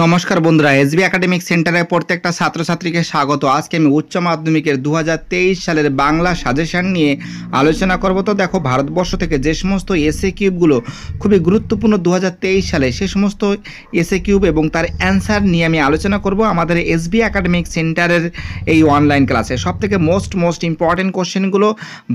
নমস্কার বন্ধুরা S B academic সেন্টারের প্রত্যেকটা ছাত্রছাত্রীকে স্বাগত আজকে আমি উচ্চ মাধ্যমিকের দু সালের বাংলা সাজেশন নিয়ে আলোচনা করব তো দেখো ভারতবর্ষ থেকে যে সমস্ত এসএ কিউবগুলো খুবই গুরুত্বপূর্ণ দু সালে সে সমস্ত এসএ কিউব এবং তার অ্যান্সার নিয়ে আমি আলোচনা করব আমাদের এস বি একাডেমিক সেন্টারের এই অনলাইন ক্লাসে থেকে মোস্ট মোস্ট ইম্পর্টেন্ট কোশ্চেনগুলো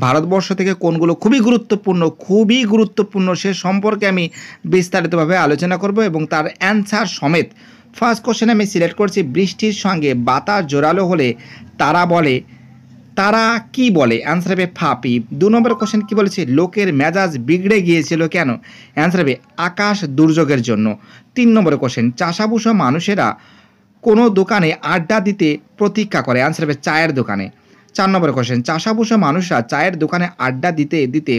ভারতবর্ষ থেকে কোনগুলো খুবই গুরুত্বপূর্ণ খুবই গুরুত্বপূর্ণ সে সম্পর্কে আমি বিস্তারিতভাবে আলোচনা করব এবং তার অ্যান্সার সমেত ফার্স্ট কোশ্চেন আমি সিলেক্ট করছি বৃষ্টির সঙ্গে বাতাস জোরালো হলে তারা বলে তারা কি বলে অ্যান্সার হবে ফাপি দু নম্বর কোশ্চেন কী বলেছে লোকের মেজাজ বিগড়ে গিয়েছিল কেন অ্যান্সার হবে আকাশ দুর্যোগের জন্য তিন নম্বর কোশ্চেন চাষাভূষা মানুষেরা কোনো দোকানে আড্ডা দিতে প্রতীক্ষা করে অ্যান্সার হবে চায়ের দোকানে চার নম্বর কোশ্চেন চাষাভূষা মানুষরা চায়ের দোকানে আড্ডা দিতে দিতে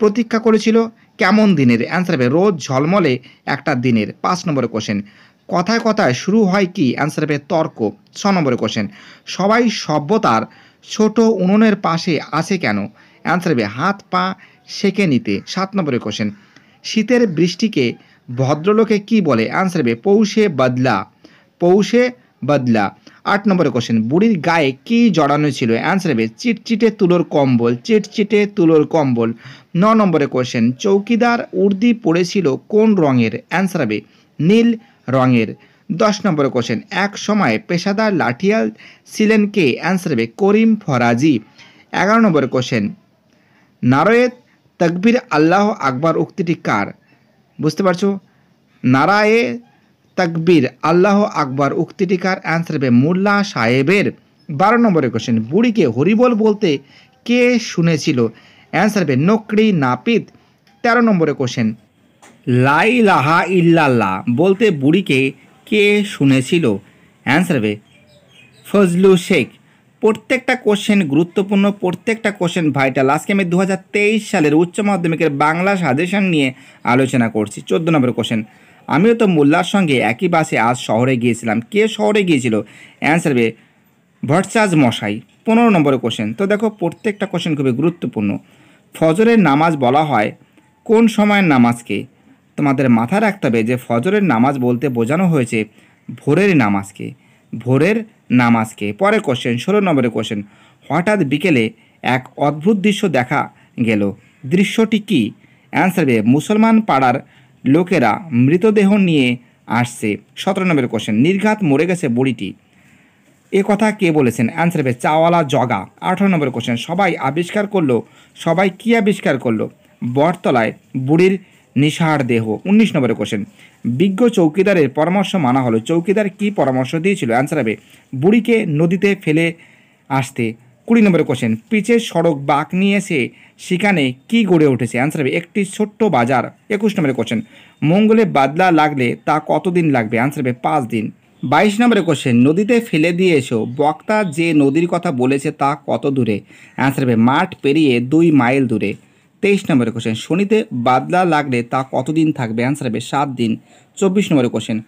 প্রতীক্ষা করেছিল কেমন দিনের অ্যান্সার হবে রোজ ঝলমলে একটা দিনের পাঁচ নম্বর কোশ্চেন কথায় কথায় শুরু হয় কি অ্যান্সার হবে তর্ক ছ নম্বরে কোশ্চেন সবাই সভ্যতার ছোট উনুনের পাশে আছে কেন অ্যান্সার হবে হাত পা সেকে নিতে সাত নম্বরে কোশ্চেন শীতের বৃষ্টিকে ভদ্রলোকে কি বলে অ্যান্সার হবে পৌষে বদলা পৌষে বদলা আট নম্বরে কোশ্চেন বুড়ির গায়ে কি জড়ানো ছিল অ্যান্সার হবে চিটচিটে তুলোর কম্বল চিটচিটে তুলোর কম্বল ন নম্বরে কোশ্চেন চৌকিদার উর্দি পড়েছিল কোন রঙের অ্যান্সার হবে নীল রঙের দশ নম্বর কোশ্চেন এক সময় পেশাদার লাঠিয়াল ছিলেন কে অ্যান্সার হবে করিম ফরাজি এগারো নম্বর কোশ্চেন নারয়েদ তকবির আল্লাহ আকবর উক্তিটি কার বুঝতে পারছো নারায়ে তকবির আল্লাহ আকবর উক্তিটি কার অ্যান্সার হবে মোল্লা সাহেবের বারো নম্বরের কোশ্চেন বুড়িকে হরিবল বলতে কে শুনেছিল অ্যান্সার হবে নকড়ি নাপিত তেরো নম্বরের কোশ্চেন লাই লাহা ইল্লাল্লাহ বলতে বুড়িকে কে শুনেছিল অ্যান্সার হবে ফজলু শেখ প্রত্যেকটা কোশ্চেন গুরুত্বপূর্ণ প্রত্যেকটা কোশ্চেন ভাইটাল আজকে আমি দু সালের উচ্চ মাধ্যমিকের বাংলা সাজেশন নিয়ে আলোচনা করছি চোদ্দ নম্বর কোশ্চেন আমিও তো মোল্লার সঙ্গে একই বাসে আজ শহরে গিয়েছিলাম কে শহরে গিয়েছিল অ্যান্সার হবে ভটসাজ মশাই পনেরো নম্বর কোশ্চেন তো দেখো প্রত্যেকটা কোশ্চেন খুবই গুরুত্বপূর্ণ ফজরের নামাজ বলা হয় কোন সময়ের নামাজকে তোমাদের মাথা রাখতে হবে যে ফজরের নামাজ বলতে বোঝানো হয়েছে ভোরের নামাজকে ভোরের নামাজকে পরে কোশ্চেন ষোলো নম্বরের কোশ্চেন হঠাৎ বিকেলে এক অদ্ভুত দৃশ্য দেখা গেল দৃশ্যটি কি অ্যান্সার বে মুসলমান পাড়ার লোকেরা মৃতদেহ নিয়ে আসছে সতেরো নম্বরের কোশ্চেন নির্ঘাত মরে গেছে বুড়িটি এ কথা কে বলেছেন অ্যান্সার হবে চাওয়ালা জগা আঠারো নম্বরের কোশ্চেন সবাই আবিষ্কার করলো সবাই কি আবিষ্কার করলো বটতলায় বুড়ির নিশাহার দেহ উনিশ নম্বরের কোশ্চেন বিজ্ঞ চৌকিদারের পরামর্শ মানা হলো চৌকিদার কি পরামর্শ দিয়েছিল অ্যান্সার হবে বুড়িকে নদীতে ফেলে আসতে কুড়ি নম্বরের কোশ্চেন পিচের সড়ক বাঁক নিয়ে এসে সেখানে কি গড়ে উঠেছে অ্যান্সার হবে একটি ছোট্ট বাজার একুশ নম্বরের কোশ্চেন মঙ্গলে বাদলা লাগলে তা কতদিন লাগবে অ্যান্সার হবে পাঁচ দিন বাইশ নম্বরের কোশ্চেন নদীতে ফেলে দিয়ে এসো বক্তা যে নদীর কথা বলেছে তা কত দূরে অ্যান্সার হবে মাঠ পেরিয়ে দুই মাইল দূরে তেইশ নম্বরের কোশ্চেন শনিতে বাদলা লাগলে তা কতদিন থাকবে অ্যান্সার হবে সাত দিন চব্বিশ নম্বরের কোশ্চেন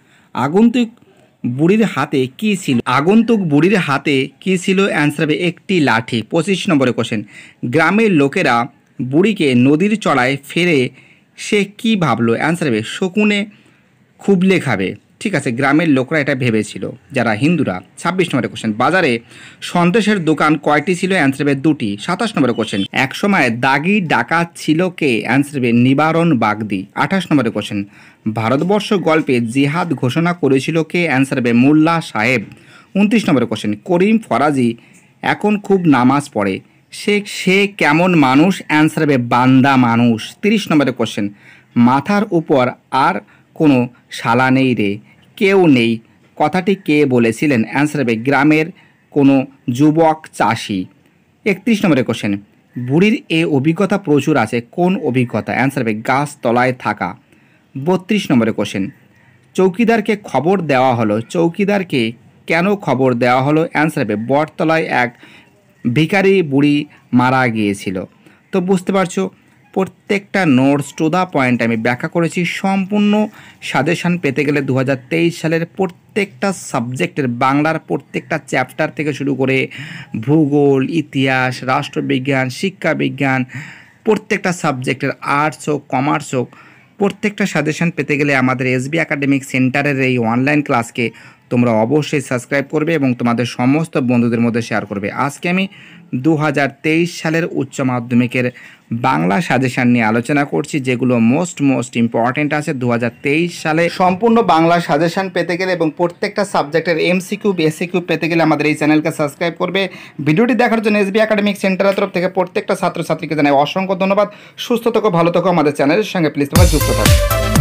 আগন্তুক বুড়ির হাতে কি ছিল আগন্তুক বুড়ির হাতে কি ছিল অ্যান্সার হবে একটি লাঠি পঁচিশ নম্বরের কোশ্চেন গ্রামের লোকেরা বুড়িকে নদীর চড়ায় ফেরে সে কি ভাবলো অ্যান্সার হবে শকুনে খুবলে খাবে ঠিক আছে গ্রামের লোকরা এটা ভেবেছিল যারা হিন্দুরা ছাব্বিশ নম্বরের কোশ্চেন বাজারে সন্দেশের দোকান কয়টি ছিল অ্যান্সার হবে দুটি সাতাশ নম্বরের কোশ্চেন এক সময় দাগি ডাকাত ছিল কে অ্যান্সার হবে নিবারণ বাগদি আঠাশ নম্বরের কোশ্চেন ভারতবর্ষ গল্পে জিহাদ ঘোষণা করেছিল কে অ্যান্সার হবে মোল্লা সাহেব উনত্রিশ নম্বরের কোশ্চেন করিম ফরাজি এখন খুব নামাজ পড়ে সে সে কেমন মানুষ অ্যান্সার হবে বান্দা মানুষ তিরিশ নম্বরের কোশ্চেন মাথার উপর আর কোনো শালা নেই রে কেউ নেই কথাটি কে বলেছিলেন অ্যান্সার হবে গ্রামের কোনো যুবক চাষি একত্রিশ নম্বরের কোশ্চেন বুড়ির এ অভিজ্ঞতা প্রচুর আছে কোন অভিজ্ঞতা অ্যান্সার হবে গাছ তলায় থাকা বত্রিশ নম্বরের কোশ্চেন চৌকিদারকে খবর দেওয়া হলো চৌকিদারকে কেন খবর দেওয়া হলো অ্যান্সার হবে বটতলায় এক ভিকারি বুড়ি মারা গিয়েছিল তো বুঝতে পারছো প্রত্যেকটা নোটস টু দ্য পয়েন্ট আমি ব্যাখ্যা করেছি সম্পূর্ণ সাজেশান পেতে গেলে দু সালের প্রত্যেকটা সাবজেক্টের বাংলার প্রত্যেকটা চ্যাপ্টার থেকে শুরু করে ভূগোল ইতিহাস রাষ্ট্রবিজ্ঞান শিক্ষাবিজ্ঞান প্রত্যেকটা সাবজেক্টের আর্টস হোক কমার্স হোক প্রত্যেকটা সাজেশান পেতে গেলে আমাদের এসবি একাডেমিক সেন্টারের এই অনলাইন ক্লাসকে তোমরা অবশ্যই সাবস্ক্রাইব করবে এবং তোমাদের সমস্ত বন্ধুদের মধ্যে শেয়ার করবে আজকে আমি দু সালের উচ্চ মাধ্যমিকের বাংলা সাজেশান নিয়ে আলোচনা করছি যেগুলো মোস্ট মোস্ট ইম্পর্টেন্ট আছে দু সালে সম্পূর্ণ বাংলা সাজেশান পেতে গেলে এবং প্রত্যেকটা সাবজেক্টের এমসিকিউ বেসিকিউ পেতে গেলে আমাদের এই চ্যানেলকে সাবস্ক্রাইব করবে ভিডিওটি দেখার জন্য এসবি একাডেমিক সেন্টারের তরফ থেকে প্রত্যেকটা ছাত্রছাত্রীকে জানাই অসংখ্য ধন্যবাদ সুস্থ থাকো ভালো থাকো আমাদের চ্যানেলের সঙ্গে প্লিজ তোমার যুক্ত থাকো